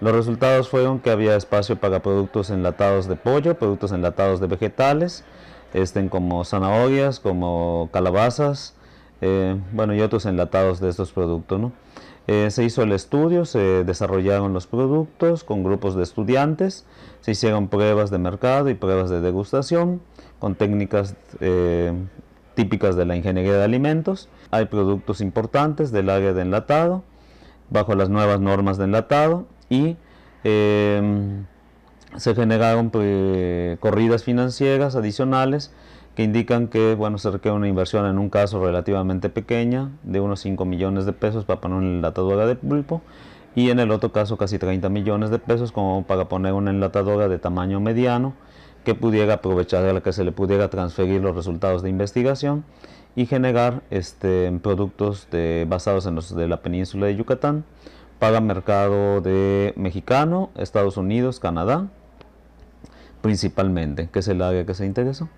Los resultados fueron que había espacio para productos enlatados de pollo, productos enlatados de vegetales, este, como zanahorias, como calabazas, eh, bueno, y otros enlatados de estos productos. ¿no? Eh, se hizo el estudio, se desarrollaron los productos con grupos de estudiantes, se hicieron pruebas de mercado y pruebas de degustación con técnicas eh, típicas de la ingeniería de alimentos. Hay productos importantes del área de enlatado, bajo las nuevas normas de enlatado y em, se generaron pues, corridas financieras adicionales que indican que bueno, se requiere una inversión en un caso relativamente pequeña de unos 5 millones de pesos para poner una enlatadora de pulpo y en el otro caso casi 30 millones de pesos como para poner una enlatadora de tamaño mediano que pudiera aprovechar, a la que se le pudiera transferir los resultados de investigación y generar este, productos basados en los de la península de Yucatán paga mercado de mexicano, Estados Unidos, Canadá, principalmente, que es el área que se interesó.